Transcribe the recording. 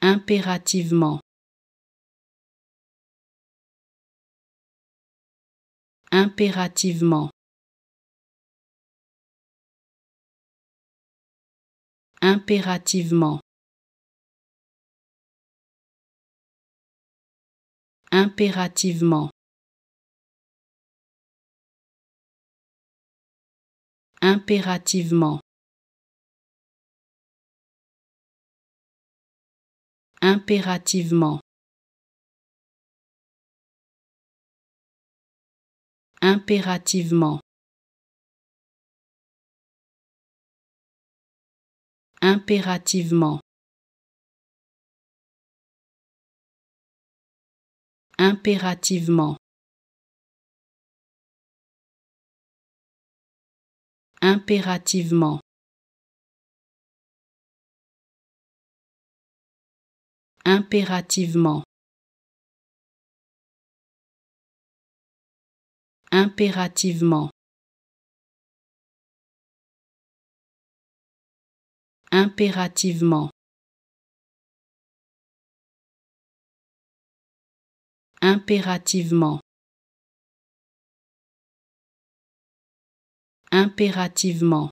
impérativement, impérativement, impérativement, impérativement. impérativement impérativement, impérativement, impérativement, impérativement. impérativement impérativement impérativement impérativement impérativement impérativement